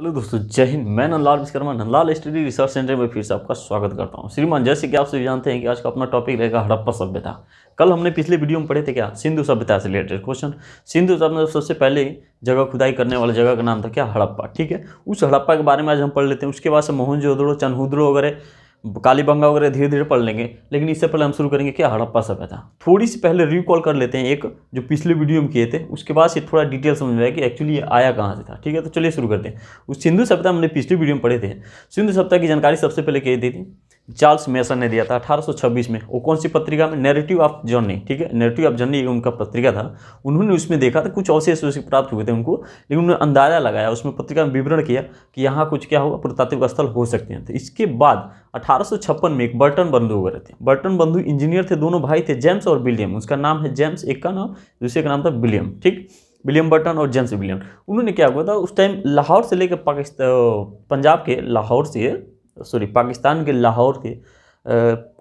hello दोस्तों जय हिंद मैं Nandlal Vishwakarma Nandlal study research centre में फिर से आपका स्वागत करता हूं श्रीमान जैसे कि आप सभी जानते हैं कि आज का अपना टॉपिक रहेगा हड़प्पा सभ्यता कल हमने पिछले वीडियो में पढ़े थे क्या सिंधु सभ्यता से रिलेटेड क्वेश्चन सिंधु सभ्यता सबसे पहले जगह खुदाई करने वाले जगह का नाम था क्या हड़प्पा ठीक है उस हड़प्पा के बारे में आज हम पढ़ लेते हैं उसके बाद से मोहनजोदड़ो चनहुद्रो वगैरह काली बंगा वगैरह धीरे धीरे पढ़ लेंगे लेकिन इससे पहले हम शुरू करेंगे क्या हड़प्पा सभ्यता थोड़ी सी पहले रिकॉल कर लेते हैं एक जो पिछले वीडियो में किए थे उसके बाद से थोड़ा डिटेल समझ में आया कि एक्चुअली ये आया कहाँ से था ठीक है तो चलिए शुरू करते हैं उस सिंधु सभ्यता हमने पिछले वीडियो में पढ़े थे सिंधु सभ्यता की जानकारी सबसे पहले कही दी थी चार्ल्स मेसन ने दिया था 1826 में वो कौन सी पत्रिका में नेरेटिव ऑफ जर्नी ठीक है नेरेटिव ऑफ जर्नी उनका पत्रिका था उन्होंने उसमें देखा था कुछ अवशेष उसे प्राप्त हुए थे उनको लेकिन उन्होंने अंदाजा लगाया उसमें पत्रिका में विवरण किया कि यहाँ कुछ क्या होगा पुरातात्विक स्थल हो सकते हैं तो इसके बाद अठारह में एक बर्टन बंधु हो थे बर्टन बंधु इंजीनियर थे दोनों भाई थे जेम्स और विलियम उसका नाम है जेम्स एक का नाम दूसरे का नाम था विलियम ठीक विलियम बर्टन और जेम्स विलियम उन्होंने क्या हुआ था उस टाइम लाहौर से लेकर पाकिस्तान पंजाब के लाहौर से सॉरी पाकिस्तान के लाहौर के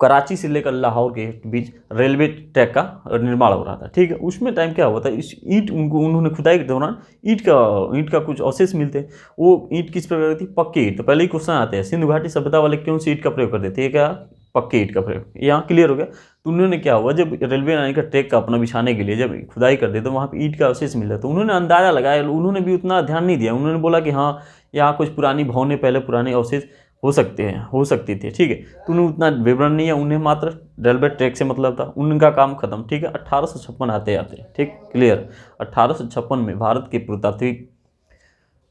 कराची से लेकर लाहौर के बीच रेलवे ट्रैक का निर्माण हो रहा था ठीक है उसमें टाइम क्या हुआ था इस ईंट उनको उन्होंने खुदाई के दौरान ईंट का ईंट का कुछ अवशेष मिलते वो ईंट किस प्रकार की थी पक्की ईंट तो पहले ही क्वेश्चन आते हैं सिंधु घाटी सभ्यता वाले क्यों से ईट का प्रयोग करते थे क्या पक्के ईट का प्रयोग यहाँ क्लियर हो गया तो उन्होंने क्या हुआ जब रेलवे लाइन का ट्रैक का अपना बिछाने के लिए जब खुदाई कर दे तो वहाँ पर ईट का अवशेष मिल रहा तो उन्होंने अंदाज़ा लगाया उन्होंने भी उतना ध्यान नहीं दिया उन्होंने बोला कि हाँ यहाँ कुछ पुरानी भवने पहले पुराने अवशेष हो सकते हैं हो सकती थी ठीक है तो उन्हें उतना विवरण नहीं है उन्हें मात्र रेलवे ट्रैक से मतलब था उनका काम खत्म ठीक है अट्ठारह आते आते ठीक क्लियर अट्ठारह में भारत के पुरातात्विक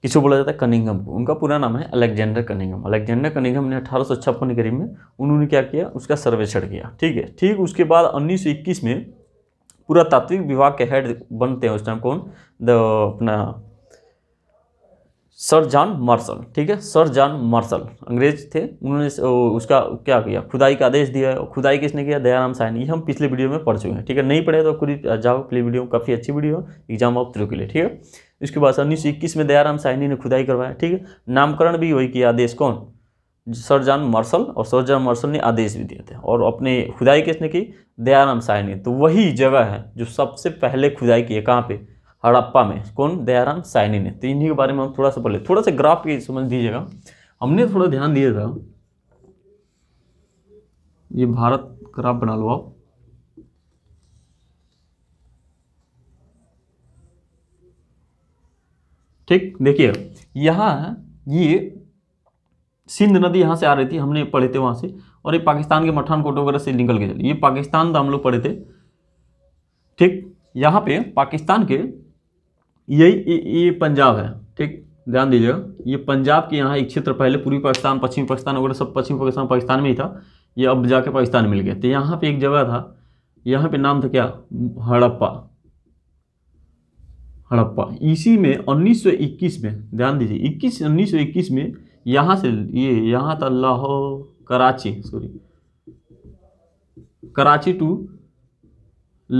किसको बोला जाता है कनिंगम को उनका पूरा नाम है अलेक्जेंडर कनिंगम अलेक्जेंडर कनिंगम ने अठारह सौ छप्पन करीब में उन्होंने क्या किया उसका सर्वेक्षण किया ठीक है ठीक उसके बाद उन्नीस सौ इक्कीस में पुरातात्विक विभाग के हेड बनते हैं उस टाइम कौन द अपना सर जॉन मार्शल ठीक है सर जॉन मार्शल अंग्रेज थे उन्होंने उसका क्या किया खुदाई का आदेश दिया है खुदाई किसने किया दयाराम साइन ये हम पिछले वीडियो में पढ़ चुके हैं ठीक है नहीं पढ़े तो खुद जाओ प्ले वीडियो काफ़ी अच्छी वीडियो है एग्जाम ऑफ थ्रू के लिए ठीक है इसके बाद उन्नीस सौ इक्कीस में दयाराम साहनी ने खुदाई करवाया ठीक है नामकरण भी वही किया आदेश कौन सर जॉन मार्शल और सर जॉन मार्शल ने आदेश भी दिए थे और अपने खुदाई किसने की दयाराम साहनी तो वही जगह है जो सबसे पहले खुदाई की है कहाँ पर हड़प्पा में कौन दयाराम साइनी ने तो इन्हीं के बारे में हम थोड़ा सा पढ़ लें थोड़ा सा ग्राफ ये समझ दीजिएगा हमने थोड़ा ध्यान दिया था ये भारत ग्राफ बना लो आप ठीक देखिए यहाँ ये सिंध नदी यहाँ से आ रही थी हमने पढ़े थे वहाँ से और ये पाकिस्तान के मठान कोट वगैरह से निकल के चले ये पाकिस्तान तो हम लोग पढ़े थे ठीक यहाँ पे पाकिस्तान के यही ये, ये पंजाब है ठीक ध्यान दीजिएगा ये पंजाब के यहाँ एक क्षेत्र पहले पूर्वी पाकिस्तान पश्चिमी पाकिस्तान वगैरह सब पश्चिमी पाकिस्तान पाकिस्तान में ही था ये अब जाके पाकिस्तान मिल गया तो यहाँ पे एक जगह था यहाँ पे नाम था क्या हड़प्पा हड़प्पा इसी में 1921 में ध्यान दीजिए 21 1921 में यहाँ से ये यहाँ था लाहौर कराची सॉरी कराची टू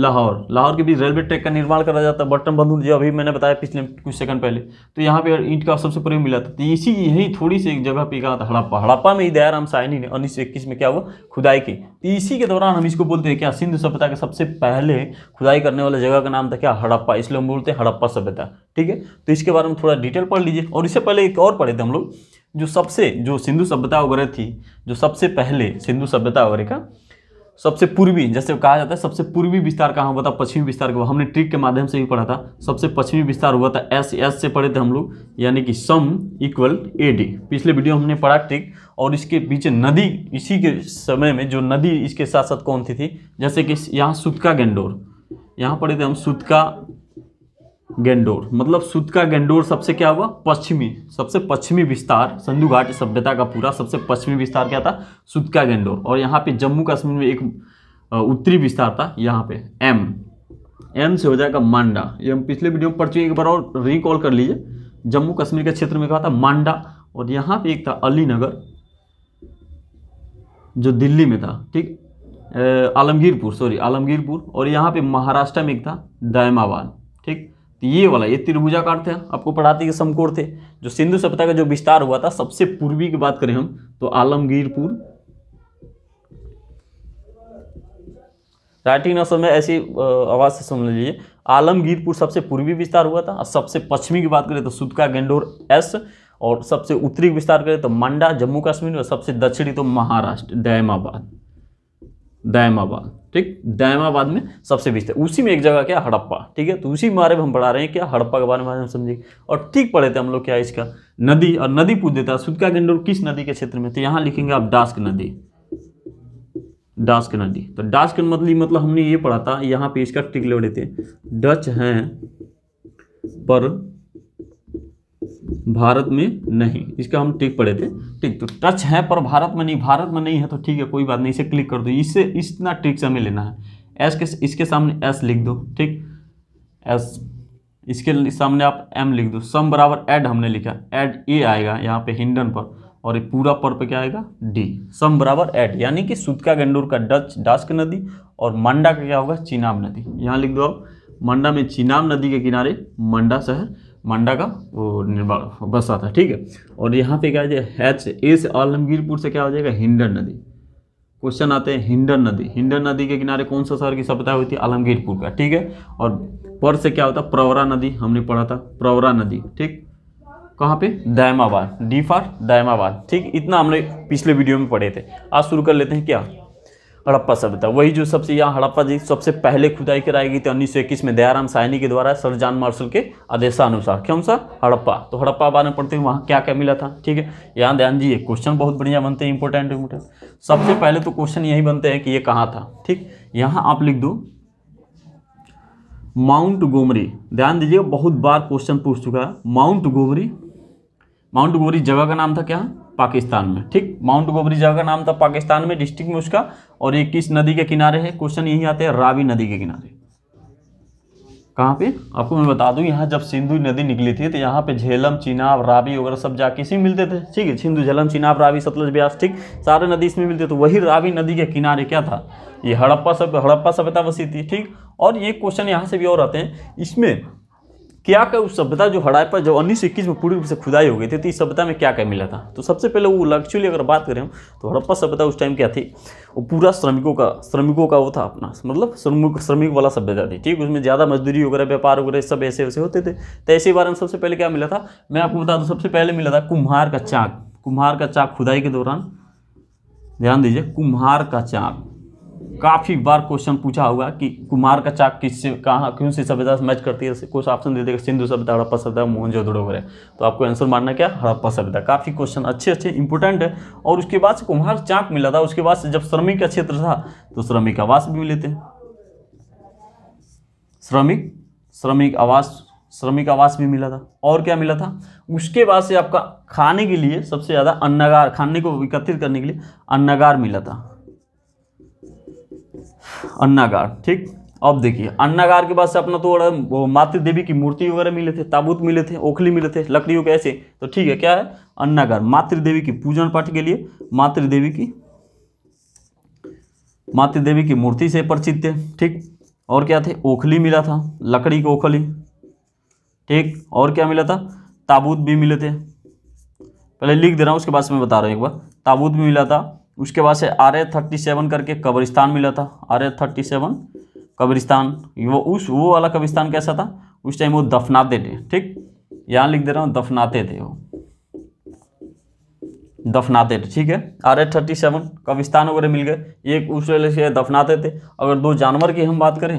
लाहौर लाहौर के बीच रेलवे ट्रैक का निर्माण करा जाता है बटन बंधु जो अभी मैंने बताया पिछले कुछ सेकंड पहले तो यहाँ पे ईंट का सबसे प्रयोग मिला था तो इसी यही थोड़ी सी एक जगह पे कहा था हड़प्पा हड़प्पा में ही दयाराम सायनी ने उन्नीस सौ इक्कीस में क्या हुआ खुदाई की तो इसी के दौरान हम इसको बोलते हैं क्या सिंधु सभ्यता के सबसे पहले खुदाई करने वाले जगह का नाम था क्या हड़प्पा इसलिए हम बोलते हैं हड़प्पा सभ्यता ठीक है तो इसके बारे में थोड़ा डिटेल पढ़ लीजिए और इससे पहले एक और पढ़े थे हम लोग जो सबसे जो सिंधु सभ्यता वगैरह थी जो सबसे पहले सिंधु सभ्यता वगैरह का सबसे पूर्वी जैसे कहा जाता है सबसे पूर्वी विस्तार कहाँ हुआ था पश्चिमी विस्तार का हमने ट्रिक के माध्यम से भी पढ़ा था सबसे पश्चिमी विस्तार हुआ था एस एस से पढ़े थे हम लोग यानी कि सम इक्वल ए डी पिछले वीडियो हमने पढ़ा ट्रिक और इसके पीछे नदी इसी के समय में जो नदी इसके साथ साथ कौन थी, थी जैसे कि यहाँ सुतका गेंडोर यहाँ पढ़े थे हम सुतका गेंडोर मतलब सुद का गेंडोर सबसे क्या हुआ पश्चिमी सबसे पश्चिमी विस्तार संधु घाट सभ्यता का पूरा सबसे पश्चिमी विस्तार क्या था सुद का गेंडोर और यहाँ पे जम्मू कश्मीर में एक उत्तरी विस्तार था यहाँ पे एम एम से हो जाएगा मांडा ये हम पिछले वीडियो में पढ़ चुके एक बार और रिकॉल कर लीजिए जम्मू कश्मीर के क्षेत्र में कहा था मांडा और यहाँ पे एक था अलीनगर जो दिल्ली में था ठीक आलमगीरपुर सॉरी आलमगीरपुर और यहाँ पे महाराष्ट्र में एक था दैमाबाद तो ये वाला ये त्रिभुजा का अर्थ है आपको पढ़ाते कि समकोर थे जो सिंधु सभ्यता का जो विस्तार हुआ था सबसे पूर्वी की बात करें हम तो आलमगीरपुर राइटिंग नौसम में ऐसी आवाज़ से सुन लीजिए आलमगीरपुर सबसे पूर्वी विस्तार हुआ था और सबसे पश्चिमी की बात करें तो सुदका गेंडोर एस और सबसे उत्तरी विस्तार करें तो मंडा जम्मू कश्मीर और सबसे दक्षिणी तो महाराष्ट्र दैमाबाद दैमाबाद ठीक दैमाबाद में सबसे बीच था उसी में एक जगह क्या हड़प्पा ठीक है तो उसी बारे में हम पढ़ा रहे हैं क्या हड़प्पा के बारे में हम समझे और ठीक पढ़े थे हम लोग क्या इसका नदी और नदी पूछ देता है सुदका गंडोर किस नदी के क्षेत्र में तो यहाँ लिखेंगे आप डास्क नदी डास्क नदी तो डास्क नदी मतलब-, मतलब हमने ये पढ़ा था यहाँ पे इसका टिक लेते हैं डच हैं पर भारत में नहीं इसका हम टिक पड़े थे ठीक तो टच है पर भारत में नहीं भारत में नहीं है तो ठीक है कोई बात नहीं इसे क्लिक कर दो इससे इतना से हमें लेना है एस के इसके सामने एस लिख दो ठीक एस इसके सामने आप एम लिख दो सम बराबर एड हमने लिखा एड ए आएगा यहाँ पे हिंडन पर और ये पूरा पर पे क्या आएगा डी सम बराबर एड यानी कि सुदका गंडोर का डच डास्क नदी और मंडा का क्या होगा चिनाब नदी यहाँ लिख दो आप मंडा में चिनाब नदी के किनारे मंडा शहर मांडा का वो निर्माण बसा था ठीक है और यहाँ पे क्या है एच ए से आलमगीरपुर से क्या हो जाएगा हिंडन नदी क्वेश्चन आते हैं हिंडन नदी हिंडन नदी के किनारे कौन सा शहर की सभ्यता हुई थी आलमगीरपुर का ठीक है और पर से क्या होता प्रवरा नदी हमने पढ़ा था प्रवरा नदी ठीक कहाँ पे दायमाबाद डी फॉर दायमाबाद ठीक इतना हमने पिछले वीडियो में पढ़े थे आज शुरू कर लेते हैं क्या हड़प्पा सभ्यता वही जो सबसे यहाँ हड़प्पा जी सबसे पहले खुदाई कराई गई थी उन्नीस सौ इक्कीस में दयाराम साहनी के द्वारा सर जान मार्शल के आदेशानुसार क्यों सा हड़प्पा तो हड़प्पा बारे में पढ़ते हैं वहाँ क्या क्या मिला था ठीक है यहाँ ध्यान जी ये क्वेश्चन बहुत बढ़िया बनते हैं इंपॉर्टेंट इंपोर्टेंट सबसे पहले तो क्वेश्चन यही बनते हैं कि ये कहाँ था ठीक यहाँ आप लिख दो माउंट गोमरी ध्यान दीजिए बहुत बार क्वेश्चन पूछ चुका है माउंट गोमरी माउंट गोमरी जगह का नाम था क्या पाकिस्तान में ठीक माउंट गोबरी जगह का नाम था पाकिस्तान में डिस्ट्रिक्ट में उसका और ये किस नदी के किनारे है क्वेश्चन यही आते हैं रावी नदी के किनारे कहाँ पे आपको मैं बता दूं यहाँ जब सिंधु नदी निकली थी तो यहाँ पे झेलम चिनाब रावी वगैरह सब जाके इसी मिलते थे ठीक है सिंधु झेलम चिनाब रावी सतलज ब्यास ठीक सारे नदी इसमें मिलते थे तो वही रावी नदी के किनारे क्या था ये हड़प्पा सब हड़प्पा सभ्यता वसी थी ठीक और ये क्वेश्चन यहाँ से भी और आते हैं इसमें क्या क्या उस सभ्यता जो हड़ाई पर जब उन्नीस सौ इक्कीस में पूरी रूप से खुदाई हो गई थी तो इस सभ्यता में क्या क्या मिला था तो सबसे पहले वो लक्चुअली अगर बात करें हम तो हड़प्पा सभ्यता उस टाइम क्या थी वो पूरा श्रमिकों का श्रमिकों का वो था अपना मतलब श्रमिक श्रमिक वाला सभ्यता थी ठीक उसमें ज़्यादा मजदूरी वगैरह व्यापार वगैरह सब ऐसे वैसे होते थे तो ऐसे बारे में सबसे पहले क्या मिला था मैं आपको बता दूँ सबसे पहले मिला था कुम्हार का चाक कुम्हार का चाक खुदाई के दौरान ध्यान दीजिए कुम्हार का चाक काफ़ी बार क्वेश्चन पूछा हुआ कि कुमार का चाक किससे कहाँ क्यों सी सभ्यता मैच करती है कुछ ऑप्शन दे देगा सिंधु सभ्यता हड़प्पा सभ्यता मोहनजोदड़ो वगैरह तो आपको आंसर मारना क्या हड़प्पा सभ्यता काफ़ी क्वेश्चन अच्छे अच्छे इंपॉर्टेंट है और उसके बाद से कुम्हार चाक मिला था उसके बाद से जब श्रमिक का क्षेत्र था तो श्रमिक आवास भी मिले थे श्रमिक श्रमिक आवास श्रमिक आवास भी मिला था और क्या मिला था उसके बाद से आपका खाने के लिए सबसे ज़्यादा अन्नागार खाने को एकत्रित करने के लिए अन्नागार मिला था अन्नागार ठीक अब देखिए अन्नागार के बाद से अपना तो मातृ देवी की मूर्ति वगैरह मिले थे ताबूत मिले थे ओखली मिले थे लकड़ियों के ऐसे तो ठीक है क्या है अन्नागार देवी की पूजन पाठ के लिए मातृदेवी की मातृदेवी की मूर्ति से परिचित थे ठीक और क्या थे ओखली मिला था लकड़ी की ओखली ठीक और क्या मिला था ताबूत भी मिले थे पहले लिख दे रहा हूँ उसके बाद से मैं बता रहा हूँ एक बार ताबूत भी मिला था उसके बाद से आर ए थर्टी सेवन करके कब्रिस्तान मिला था आर ए थर्टी सेवन कब्रिस्तान वो उस वो वाला कब्रिस्तान कैसा था उस टाइम वो दफनाते थे ठीक यहाँ लिख दे रहा हूँ दफनाते थे वो दफनाते थे ठीक है आर ए थर्टी सेवन कब्रिस्तान वगैरह मिल गए एक उस वाले से दफनाते थे अगर दो जानवर की हम बात करें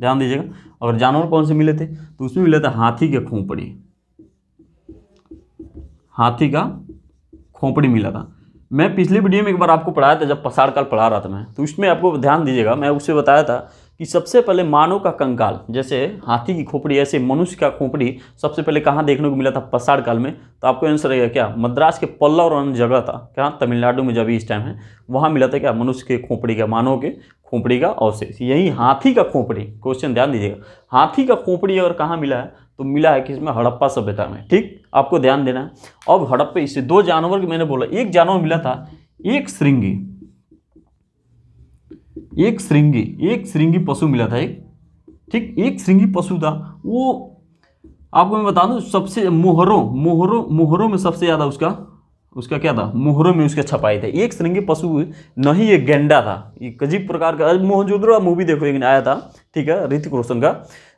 ध्यान दीजिएगा अगर जानवर कौन से मिले थे तो उसमें मिले थे हाथी के खोपड़ी हाथी का खोपड़ी मिला था मैं पिछली वीडियो में एक बार आपको पढ़ाया था जब पसाड़ काल पढ़ा रहा था मैं तो उसमें आपको ध्यान दीजिएगा मैं उससे बताया था कि सबसे पहले मानव का कंकाल जैसे हाथी की खोपड़ी ऐसे मनुष्य का खोपड़ी सबसे पहले कहाँ देखने को मिला था पसाड़ काल में तो आपको आंसर रहेगा क्या मद्रास के पल्लव जगह था क्या तमिलनाडु में जब इस टाइम है वहाँ मिला था क्या मनुष्य के खोपड़ी का मानव के खोपड़ी का अवशेष यही हाथी का खोपड़ी क्वेश्चन ध्यान दीजिएगा हाथी का खोपड़ी अगर कहाँ मिला है तो मिला है कि इसमें हड़प्पा सभ्यता में ठीक आपको ध्यान देना है अब हड़प्पे इससे दो जानवर के मैंने बोला एक जानवर मिला था एक श्रृंगी एक श्रृंगी एक श्रृंगी पशु मिला था एक ठीक एक श्रृंगी पशु था वो आपको मैं बता दूं सबसे मोहरों मोहरों मोहरों में सबसे ज़्यादा उसका उसका क्या था मोहरों में उसका छपाई थे एक श्रृंगी पशु नहीं एक गेंडा था एक अजीब प्रकार का मोहनजोदड़ो मूवी देखो एक आया था ठीक है ऋतिक रोशन का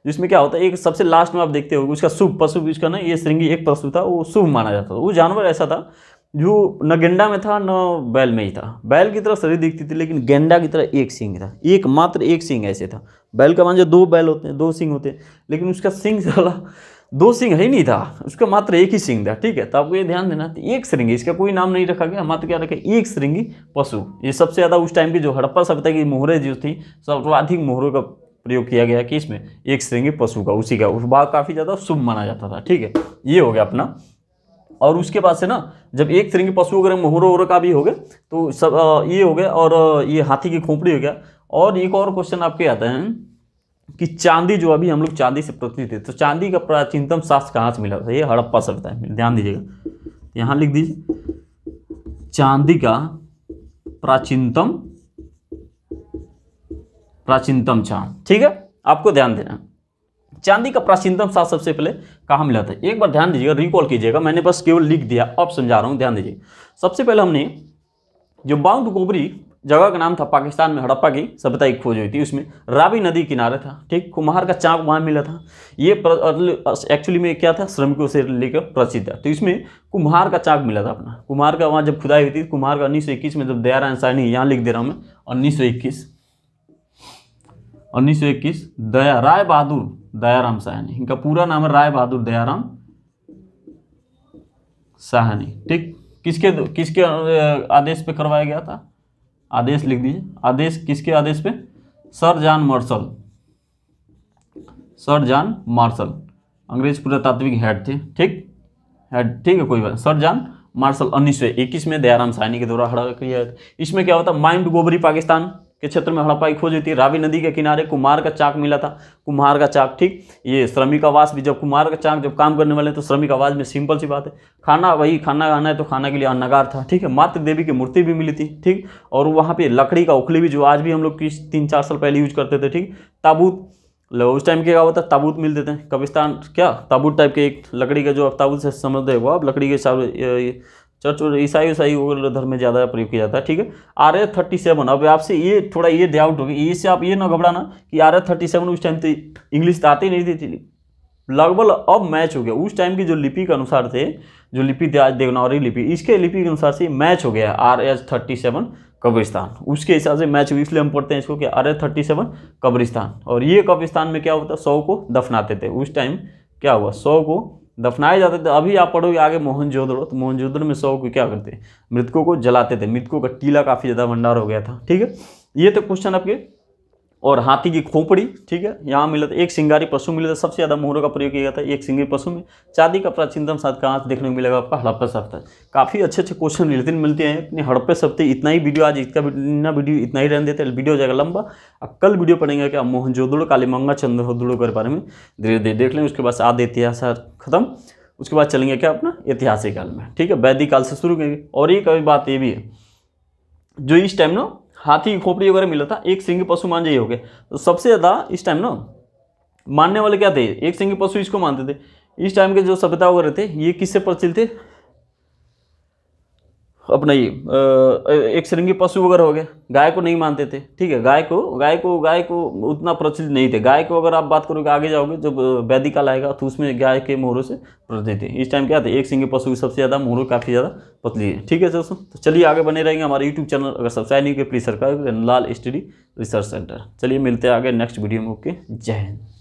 जिसमें क्या होता है एक सबसे लास्ट में आप देखते हो उसका शुभ पशु उसका ना ये श्रृंगी एक पशु था वो शुभ माना जाता था वो जानवर ऐसा था जो न गेंडा में था न बैल में ही था बैल की तरह शरीर दिखती थी लेकिन गेंडा की तरह एक सिंह था एक मात्र एक सिंह ऐसे था बैल का मान जो दो बैल होते हैं दो सिंह होते हैं लेकिन उसका सिंह वाला दो सिंह ही नहीं था उसका मात्र एक ही सिंह था ठीक है तो आपको ये ध्यान देना तो एक श्रृंगी इसका कोई नाम नहीं रखा गया मात्र क्या रखा एक श्रृंगी पशु ये सबसे ज़्यादा उस टाइम की जो हड़प्पा सभ्यता की मोहरें जो थी सर्वाधिक मोहरों का प्रयोग किया गया कि इसमें एक श्रृंगी पशु का उसी का उस बाघ काफ़ी ज़्यादा शुभ माना जाता था ठीक है ये हो गया अपना और उसके बाद से ना जब एक श्रृंगी पशु अगर मोहरों वोरों का भी हो गया तो सब ये हो गया और ये हाथी की खोपड़ी हो गया और एक और क्वेश्चन आपके आते हैं कि चांदी जो अभी हम लोग चांदी से प्रतिनिधित है तो चांदी का प्राचीनतम शास्त्र कहाँ से मिला था ये हड़प्पा सभ्यता है ध्यान दीजिएगा यहाँ लिख दीजिए चांदी का प्राचीनतम प्राचीनतम चांद ठीक है आपको ध्यान देना चांदी का प्राचीनतम साथ सबसे पहले कहाँ मिला था एक बार ध्यान दीजिएगा रिकॉल कीजिएगा मैंने बस केवल लिख दिया अब समझा रहा हूँ ध्यान दीजिए सबसे पहले हमने जो बाउंड गोबरी जगह का नाम था पाकिस्तान में हड़प्पा की सभ्यता की खोज हुई थी उसमें रावी नदी किनारे था ठीक कुम्हार का चाक वहाँ मिला था ये एक्चुअली में क्या था श्रमिकों से लेकर प्रसिद्ध था तो इसमें कुम्हार का चाक मिला था अपना कुम्हार का वहाँ जब खुदाई हुई थी कुम्हार का उन्नीस में जब दयारायण साहनी यहाँ लिख दे रहा हूँ मैं उन्नीस उन्नीस सौ इक्कीस दया राय बहादुर दयाराम साहनी इनका पूरा नाम है राय बहादुर दयाराम साहनी ठीक किसके किसके आदेश पे करवाया गया था आदेश लिख दीजिए आदेश किसके आदेश पे sir John Marshall sir John Marshall अंग्रेज पुरातात्विक हेड थे ठीक हेड ठीक है कोई बात सर जॉन मार्शल उन्नीस सौ इक्कीस में दयाराम साहनी के द्वारा हड़ा किया इसमें क्या होता माइंड गोबरी पाकिस्तान के क्षेत्र में की खोज हुई थी रावी नदी के किनारे कुमार का चाक मिला था कुम्हार का चाक ठीक ये श्रमिक आवास भी जब कुमार का चाक जब काम करने वाले तो श्रमिक आवास में सिंपल सी बात है खाना वही खाना खाना है तो खाना के लिए अन्नगार था ठीक है मातृ देवी की मूर्ति भी मिली थी ठीक और वहाँ पर लकड़ी का उखली भी जो आज भी हम लोग किस तीन चार साल पहले यूज करते थे ठीक ताबूत उस टाइम क्या होता है ताबूत मिल देते हैं कब्रिस्तान क्या ताबूत टाइप के एक लकड़ी का जो अब ताबूत से समझते हो आप लकड़ी के साथ चर्च और ईसाई ईसाई धर्म में ज़्यादा प्रयोग किया जाता है ठीक है आर एस थर्टी सेवन अब आपसे ये थोड़ा ये डाउट होगी इससे आप ये ना घबराना कि आर एस थर्टी सेवन उस टाइम तो इंग्लिश तो आती नहीं थी लगभग अब मैच हो गया उस टाइम की जो लिपि के अनुसार थे जो लिपि देखना और देवनावरी लिपि इसके लिपि के अनुसार से मैच हो गया आर एस थर्टी सेवन कब्रिस्तान उसके हिसाब से मैच हुई इसलिए हम पढ़ते हैं इसको कि आर एस थर्टी सेवन कब्रिस्तान और ये कब्रिस्तान में क्या होता है सौ को दफनाते थे उस टाइम क्या हुआ सौ को दफनाए जाते थे अभी आप पढ़ोगे आगे मोहनजोदड़ो तो मोहनजोदड़ो में शव को क्या करते हैं मृतकों को जलाते थे मृतकों का टीला काफ़ी ज़्यादा भंडार हो गया था ठीक है ये तो क्वेश्चन आपके और हाथी की खोपड़ी ठीक है यहाँ मिला था एक सिंगारी पशु मिला था सबसे ज़्यादा मोहरों का प्रयोग किया था एक सिंगारी पशु में चांदी का प्राचीनतम साथ कहाँ से देखने को मिलेगा आपका हड़प्पा सभ्यता काफ़ी अच्छे अच्छे क्वेश्चन रिलेटेड मिलते हैं अपने हड़प्पे सभ्यता इतना ही वीडियो आज इतना इतना वीडियो इतना ही रहने देते हैं वीडियो हो जाएगा लंबा अब कल वीडियो पढ़ेंगे क्या मोहनजोदड़ो मंगा चंद्रोदड़ो के बारे में धीरे धीरे देख लेंगे उसके बाद आदि इतिहास खत्म उसके बाद चलेंगे क्या अपना ऐतिहासिक काल में ठीक है वैदिक काल से शुरू करेंगे और एक अभी बात ये भी है जो इस टाइम ना हाथी खोपड़ी वगैरह मिला था एक सिंह पशु मान जाइए हो गए तो सबसे ज़्यादा इस टाइम ना मानने वाले क्या थे एक सिंह पशु इसको मानते थे इस टाइम के जो सभ्यता वगैरह थे ये किससे प्रचलित थे अपना ये एक श्रृंगी पशु वगैरह हो गया गाय को नहीं मानते थे ठीक है गाय को गाय को गाय को उतना प्रचलित नहीं थे गाय को अगर आप बात करोगे आगे जाओगे जब वैदिक काल आएगा तो उसमें गाय के मोहरों से प्रचलित थे इस टाइम क्या था एक श्रृंगी पशु की सबसे ज़्यादा मोहरों काफ़ी ज़्यादा पतली है ठीक है दोस्तों तो चलिए आगे बने रहेंगे हमारे यूट्यूब चैनल अगर सब्सक्राइब नहीं किया प्लीज़ सरकार लाल स्टडी रिसर्च सेंटर चलिए मिलते हैं आगे नेक्स्ट वीडियो में ओके जय हिंद